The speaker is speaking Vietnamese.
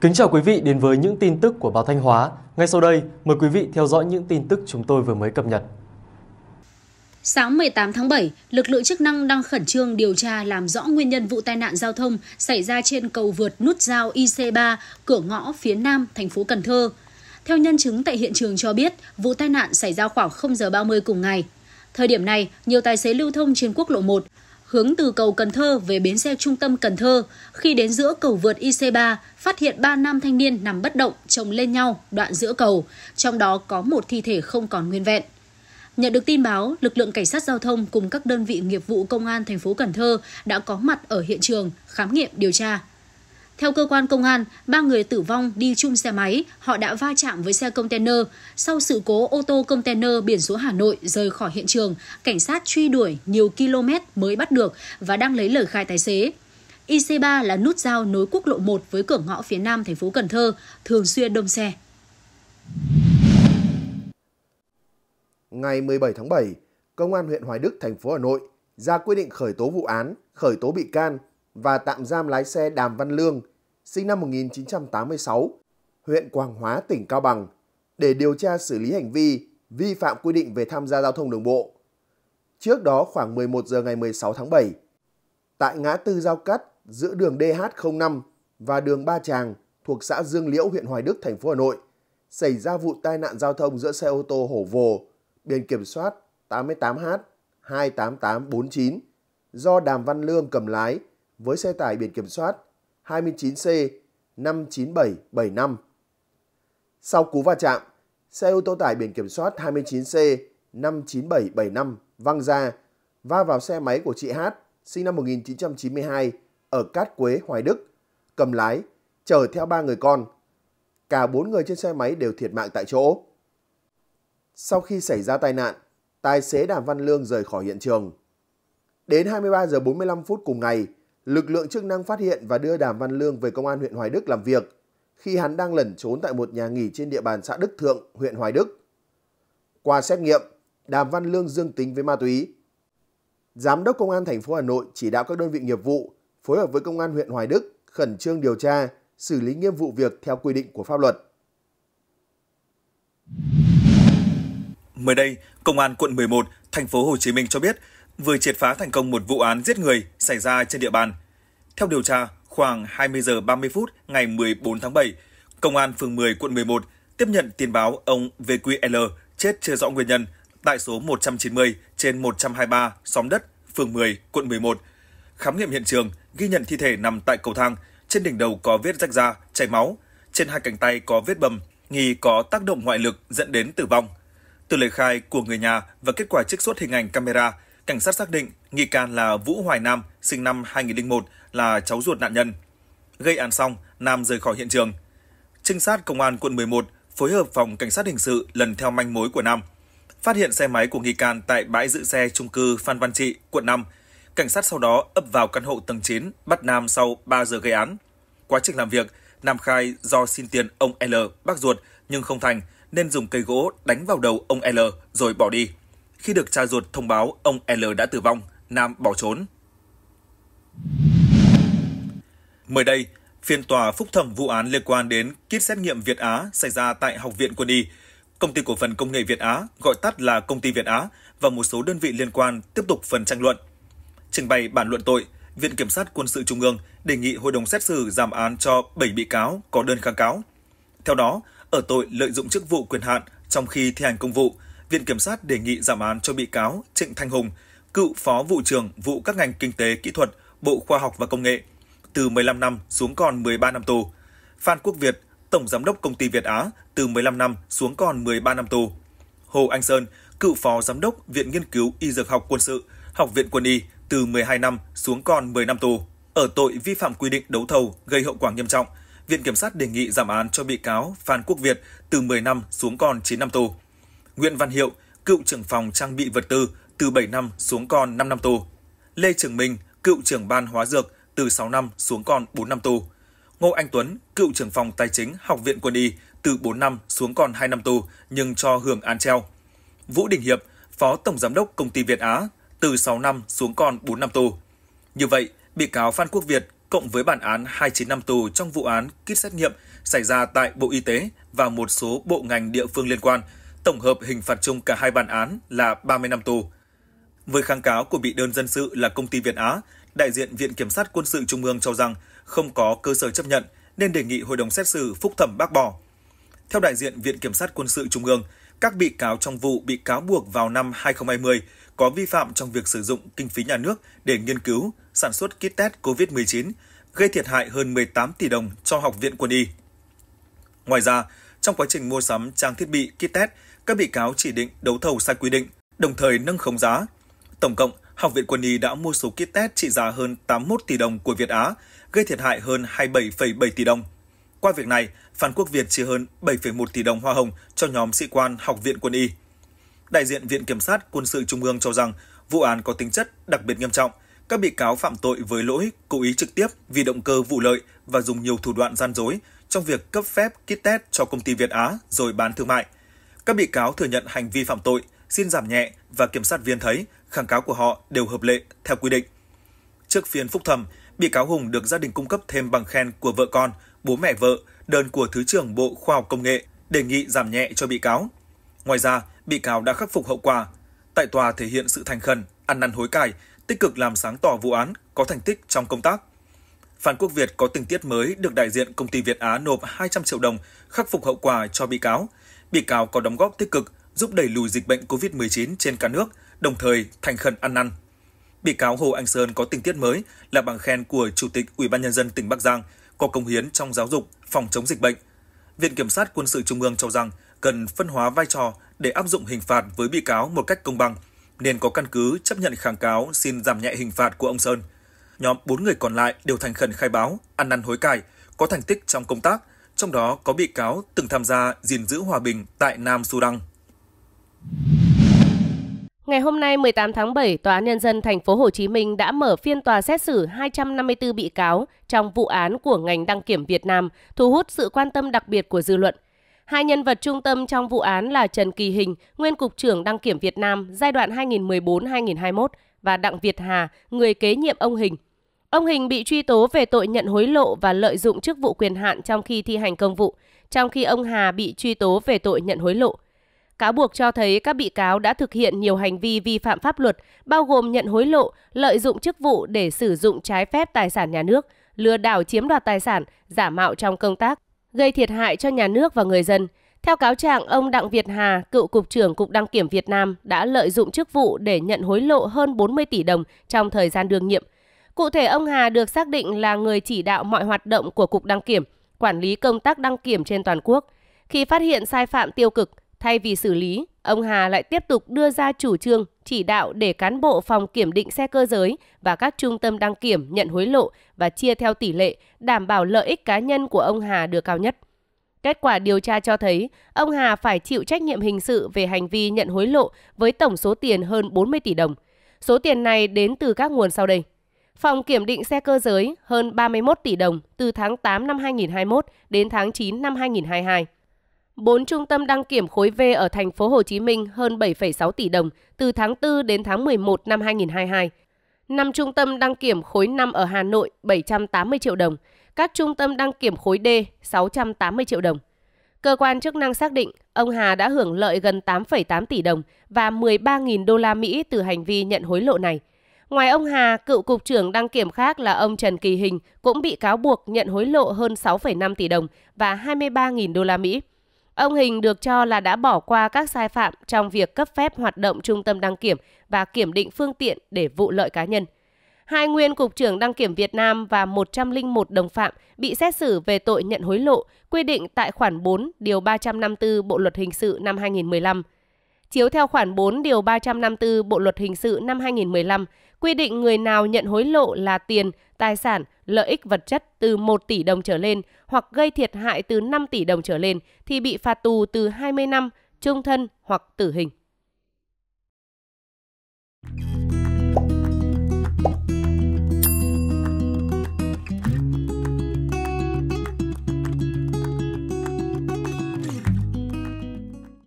Kính chào quý vị đến với những tin tức của báo Thanh Hóa. Ngay sau đây, mời quý vị theo dõi những tin tức chúng tôi vừa mới cập nhật. Sáng 18 tháng 7, lực lượng chức năng đang khẩn trương điều tra làm rõ nguyên nhân vụ tai nạn giao thông xảy ra trên cầu vượt nút giao IC3, cửa ngõ phía nam thành phố Cần Thơ. Theo nhân chứng tại hiện trường cho biết, vụ tai nạn xảy ra khoảng 0 giờ 30 cùng ngày. Thời điểm này, nhiều tài xế lưu thông trên quốc lộ 1 hướng từ cầu Cần Thơ về bến xe trung tâm Cần Thơ. Khi đến giữa cầu vượt IC3, phát hiện 3 nam thanh niên nằm bất động chồng lên nhau đoạn giữa cầu, trong đó có một thi thể không còn nguyên vẹn. Nhận được tin báo, lực lượng cảnh sát giao thông cùng các đơn vị nghiệp vụ công an thành phố Cần Thơ đã có mặt ở hiện trường khám nghiệm điều tra theo cơ quan công an, ba người tử vong đi chung xe máy, họ đã va chạm với xe container. Sau sự cố ô tô container biển số Hà Nội rời khỏi hiện trường, cảnh sát truy đuổi nhiều km mới bắt được và đang lấy lời khai tài xế. IC3 là nút giao nối quốc lộ 1 với cửa ngõ phía nam thành phố Cần Thơ, thường xuyên đông xe. Ngày 17 tháng 7, Công an huyện Hoài Đức, thành phố Hà Nội ra quyết định khởi tố vụ án, khởi tố bị can và tạm giam lái xe Đàm Văn Lương, sinh năm 1986, huyện Quảng Hóa, tỉnh Cao Bằng, để điều tra xử lý hành vi vi phạm quy định về tham gia giao thông đường bộ. Trước đó khoảng 11 giờ ngày 16 tháng 7, tại ngã tư giao cắt giữa đường DH05 và đường Ba Tràng thuộc xã Dương Liễu, huyện Hoài Đức, thành phố Hà Nội, xảy ra vụ tai nạn giao thông giữa xe ô tô hổ vồ biển kiểm soát 88H 28849 do Đàm Văn Lương cầm lái với xe tải biển kiểm soát 29C 59775. Sau cú va chạm, xe ô tô tải biển kiểm soát 29C 59775 văng ra, va vào xe máy của chị H sinh năm 1992 ở Cát Quế, Hoài Đức, cầm lái, chở theo ba người con. Cả bốn người trên xe máy đều thiệt mạng tại chỗ. Sau khi xảy ra tai nạn, tài xế Đàm Văn Lương rời khỏi hiện trường. Đến 23 giờ 45 phút cùng ngày, lực lượng chức năng phát hiện và đưa Đàm Văn Lương về công an huyện Hoài Đức làm việc khi hắn đang lẩn trốn tại một nhà nghỉ trên địa bàn xã Đức Thượng, huyện Hoài Đức. Qua xét nghiệm, Đàm Văn Lương dương tính với ma túy. Giám đốc Công an thành phố Hà Nội chỉ đạo các đơn vị nghiệp vụ phối hợp với Công an huyện Hoài Đức khẩn trương điều tra, xử lý nghiêm vụ việc theo quy định của pháp luật. Mới đây, Công an quận 11, thành phố Hồ Chí Minh cho biết vừa triệt phá thành công một vụ án giết người xảy ra trên địa bàn. Theo điều tra, khoảng 20 giờ 30 phút ngày 14 tháng 7, Công an phường 10 quận 11 tiếp nhận tin báo ông VQL chết chưa rõ nguyên nhân tại số 190 trên 123 xóm đất, phường 10, quận 11. Khám nghiệm hiện trường, ghi nhận thi thể nằm tại cầu thang, trên đỉnh đầu có vết rách da, chảy máu, trên hai cánh tay có vết bầm, nghi có tác động ngoại lực dẫn đến tử vong. Từ lời khai của người nhà và kết quả trích xuất hình ảnh camera, Cảnh sát xác định nghi can là Vũ Hoài Nam, sinh năm 2001, là cháu ruột nạn nhân. Gây án xong, Nam rời khỏi hiện trường. Trinh sát công an quận 11 phối hợp phòng cảnh sát hình sự lần theo manh mối của Nam. Phát hiện xe máy của nghi can tại bãi giữ xe trung cư Phan Văn Trị, quận 5. Cảnh sát sau đó ấp vào căn hộ tầng 9, bắt Nam sau 3 giờ gây án. Quá trình làm việc, Nam khai do xin tiền ông L, bác ruột, nhưng không thành, nên dùng cây gỗ đánh vào đầu ông L rồi bỏ đi. Khi được cha ruột thông báo ông L đã tử vong, Nam bỏ trốn. Mới đây, phiên tòa phúc thẩm vụ án liên quan đến kit xét nghiệm Việt Á xảy ra tại Học viện Quân y. Công ty cổ phần công nghệ Việt Á, gọi tắt là Công ty Việt Á và một số đơn vị liên quan tiếp tục phần tranh luận. Trình bày bản luận tội, Viện Kiểm sát Quân sự Trung ương đề nghị hội đồng xét xử giảm án cho 7 bị cáo có đơn kháng cáo. Theo đó, ở tội lợi dụng chức vụ quyền hạn trong khi thi hành công vụ, Viện Kiểm sát đề nghị giảm án cho bị cáo Trịnh Thanh Hùng, cựu Phó Vụ trưởng Vụ các ngành Kinh tế Kỹ thuật, Bộ Khoa học và Công nghệ, từ 15 năm xuống còn 13 năm tù. Phan Quốc Việt, Tổng Giám đốc Công ty Việt Á, từ 15 năm xuống còn 13 năm tù. Hồ Anh Sơn, cựu Phó Giám đốc Viện Nghiên cứu Y Dược học Quân sự, Học viện Quân y, từ 12 năm xuống còn 10 năm tù. Ở tội vi phạm quy định đấu thầu gây hậu quả nghiêm trọng, Viện Kiểm sát đề nghị giảm án cho bị cáo Phan Quốc Việt từ 10 năm xuống còn 9 năm tù. Nguyễn Văn Hiệu, cựu trưởng phòng trang bị vật tư, từ 7 năm xuống còn 5 năm tù. Lê Trường Minh, cựu trưởng ban hóa dược, từ 6 năm xuống còn 4 năm tù. Ngô Anh Tuấn, cựu trưởng phòng tài chính Học viện Quân y, từ 4 năm xuống còn 2 năm tù nhưng cho hưởng án treo. Vũ Đình Hiệp, Phó Tổng Giám đốc Công ty Việt Á, từ 6 năm xuống còn 4 năm tù. Như vậy, bị cáo Phan Quốc Việt cộng với bản án 29 năm tù trong vụ án kit xét nghiệm xảy ra tại Bộ Y tế và một số bộ ngành địa phương liên quan – tổng hợp hình phạt chung cả hai bản án là 30 năm tù. Với kháng cáo của bị đơn dân sự là công ty Việt Á, đại diện Viện Kiểm sát Quân sự Trung ương cho rằng không có cơ sở chấp nhận nên đề nghị hội đồng xét xử phúc thẩm bác bỏ. Theo đại diện Viện Kiểm sát Quân sự Trung ương, các bị cáo trong vụ bị cáo buộc vào năm 2020 có vi phạm trong việc sử dụng kinh phí nhà nước để nghiên cứu, sản xuất kit test COVID-19, gây thiệt hại hơn 18 tỷ đồng cho Học viện Quân y. Ngoài ra, trong quá trình mua sắm trang thiết bị kit test, các bị cáo chỉ định đấu thầu sai quy định, đồng thời nâng khống giá. Tổng cộng, Học viện Quân y đã mua số kit test trị giá hơn 81 tỷ đồng của Việt Á, gây thiệt hại hơn 27,7 tỷ đồng. Qua việc này, Phan Quốc Việt chia hơn 7,1 tỷ đồng hoa hồng cho nhóm sĩ quan Học viện Quân y. Đại diện Viện Kiểm sát Quân sự Trung ương cho rằng vụ án có tính chất đặc biệt nghiêm trọng, các bị cáo phạm tội với lỗi cố ý trực tiếp vì động cơ vụ lợi và dùng nhiều thủ đoạn gian dối trong việc cấp phép kit test cho công ty Việt Á rồi bán thương mại – các bị cáo thừa nhận hành vi phạm tội, xin giảm nhẹ và kiểm sát viên thấy kháng cáo của họ đều hợp lệ theo quy định. Trước phiên phúc thẩm, bị cáo Hùng được gia đình cung cấp thêm bằng khen của vợ con, bố mẹ vợ, đơn của Thứ trưởng Bộ Khoa học Công nghệ đề nghị giảm nhẹ cho bị cáo. Ngoài ra, bị cáo đã khắc phục hậu quả. Tại tòa thể hiện sự thành khẩn, ăn năn hối cải, tích cực làm sáng tỏ vụ án, có thành tích trong công tác. Phan Quốc Việt có tình tiết mới được đại diện công ty Việt Á nộp 200 triệu đồng khắc phục hậu quả cho bị cáo – Bị cáo có đóng góp tích cực giúp đẩy lùi dịch bệnh COVID-19 trên cả nước, đồng thời thành khẩn ăn năn. Bị cáo Hồ Anh Sơn có tình tiết mới là bằng khen của Chủ tịch Ủy ban nhân dân tỉnh Bắc Giang có công hiến trong giáo dục, phòng chống dịch bệnh. Viện kiểm sát quân sự Trung ương cho rằng cần phân hóa vai trò để áp dụng hình phạt với bị cáo một cách công bằng, nên có căn cứ chấp nhận kháng cáo xin giảm nhẹ hình phạt của ông Sơn. Nhóm 4 người còn lại đều thành khẩn khai báo, ăn năn hối cải, có thành tích trong công tác, trong đó có bị cáo từng tham gia gìn giữ hòa bình tại Nam Sudan. Ngày hôm nay 18 tháng 7, Tòa án nhân dân thành phố Hồ Chí Minh đã mở phiên tòa xét xử 254 bị cáo trong vụ án của ngành đăng kiểm Việt Nam, thu hút sự quan tâm đặc biệt của dư luận. Hai nhân vật trung tâm trong vụ án là Trần Kỳ Hình, nguyên cục trưởng đăng kiểm Việt Nam giai đoạn 2014-2021 và Đặng Việt Hà, người kế nhiệm ông Hình, Ông Hình bị truy tố về tội nhận hối lộ và lợi dụng chức vụ quyền hạn trong khi thi hành công vụ, trong khi ông Hà bị truy tố về tội nhận hối lộ. Cáo buộc cho thấy các bị cáo đã thực hiện nhiều hành vi vi phạm pháp luật, bao gồm nhận hối lộ, lợi dụng chức vụ để sử dụng trái phép tài sản nhà nước, lừa đảo chiếm đoạt tài sản, giả mạo trong công tác, gây thiệt hại cho nhà nước và người dân. Theo cáo trạng, ông Đặng Việt Hà, cựu cục trưởng Cục đăng kiểm Việt Nam đã lợi dụng chức vụ để nhận hối lộ hơn 40 tỷ đồng trong thời gian đương nhiệm – Cụ thể, ông Hà được xác định là người chỉ đạo mọi hoạt động của Cục Đăng Kiểm, quản lý công tác đăng kiểm trên toàn quốc. Khi phát hiện sai phạm tiêu cực, thay vì xử lý, ông Hà lại tiếp tục đưa ra chủ trương, chỉ đạo để cán bộ phòng kiểm định xe cơ giới và các trung tâm đăng kiểm nhận hối lộ và chia theo tỷ lệ, đảm bảo lợi ích cá nhân của ông Hà được cao nhất. Kết quả điều tra cho thấy, ông Hà phải chịu trách nhiệm hình sự về hành vi nhận hối lộ với tổng số tiền hơn 40 tỷ đồng. Số tiền này đến từ các nguồn sau đây. Phòng kiểm định xe cơ giới hơn 31 tỷ đồng từ tháng 8 năm 2021 đến tháng 9 năm 2022. 4 trung tâm đăng kiểm khối V ở thành phố Hồ Chí Minh hơn 7,6 tỷ đồng từ tháng 4 đến tháng 11 năm 2022. 5 trung tâm đăng kiểm khối 5 ở Hà Nội 780 triệu đồng, các trung tâm đăng kiểm khối D 680 triệu đồng. Cơ quan chức năng xác định ông Hà đã hưởng lợi gần 8,8 tỷ đồng và 13.000 đô la Mỹ từ hành vi nhận hối lộ này – Ngoài ông Hà, cựu cục trưởng đăng kiểm khác là ông Trần Kỳ Hình cũng bị cáo buộc nhận hối lộ hơn 6,5 tỷ đồng và 23.000 đô la Mỹ. Ông Hình được cho là đã bỏ qua các sai phạm trong việc cấp phép hoạt động trung tâm đăng kiểm và kiểm định phương tiện để vụ lợi cá nhân. Hai nguyên cục trưởng đăng kiểm Việt Nam và 101 đồng phạm bị xét xử về tội nhận hối lộ quy định tại khoản 4 điều 354 Bộ luật hình sự năm 2015. Chiếu theo khoản 4 điều 354 Bộ luật hình sự năm 2015, quy định người nào nhận hối lộ là tiền, tài sản, lợi ích vật chất từ 1 tỷ đồng trở lên hoặc gây thiệt hại từ 5 tỷ đồng trở lên thì bị phạt tù từ 20 năm, trung thân hoặc tử hình.